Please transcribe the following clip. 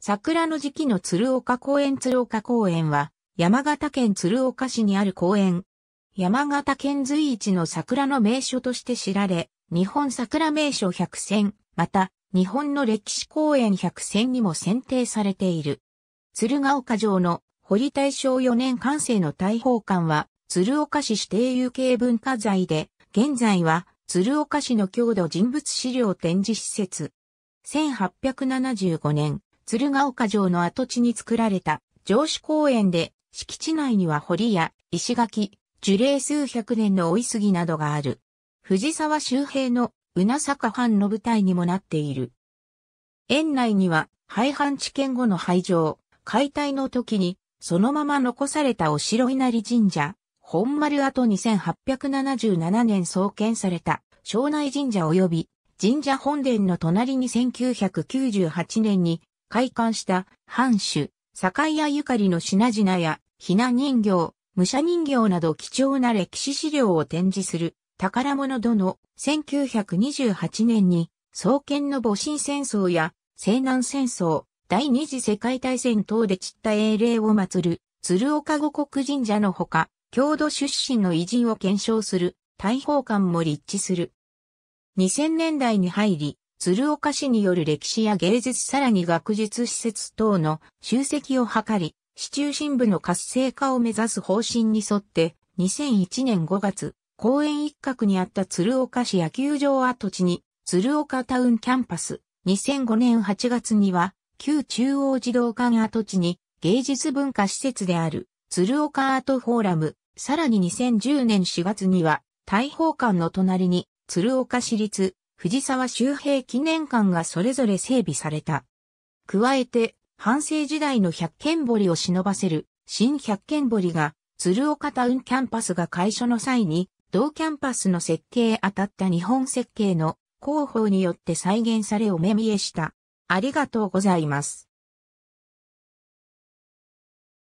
桜の時期の鶴岡公園鶴岡公園は、山形県鶴岡市にある公園。山形県随一の桜の名所として知られ、日本桜名所百選、また、日本の歴史公園百選にも選定されている。鶴岡城の堀大正4年完成の大宝館は、鶴岡市指定有形文化財で、現在は鶴岡市の郷土人物資料展示施設。1875年、鶴岡城の跡地に作られた城主公園で、敷地内には堀や石垣、樹齢数百年の追い杉などがある。藤沢周平のうな坂藩の舞台にもなっている。園内には廃藩置県後の廃城、解体の時にそのまま残されたお城稲荷神社、本丸跡2877年創建された庄内神社及び神社本殿の隣に1998年に開館した藩主、堺屋ゆかりの品々や、ひな人形、武者人形など貴重な歴史資料を展示する宝物殿、1928年に、創建の戊辰戦争や西南戦争、第二次世界大戦等で散った英霊を祀る鶴岡五国神社のほか、郷土出身の偉人を検証する大法館も立地する。2000年代に入り、鶴岡市による歴史や芸術さらに学術施設等の集積を図り、市中心部の活性化を目指す方針に沿って、2001年5月、公園一角にあった鶴岡市野球場跡地に、鶴岡タウンキャンパス、2005年8月には、旧中央児童館跡地に、芸術文化施設である、鶴岡アートフォーラム、さらに2010年4月には、大砲館の隣に、鶴岡市立藤沢周平記念館がそれぞれ整備された。加えて、半世時代の百軒堀を忍ばせる新百軒堀が鶴岡タウンキャンパスが開所の際に同キャンパスの設計当たった日本設計の広報によって再現されお目見えした。ありがとうございます。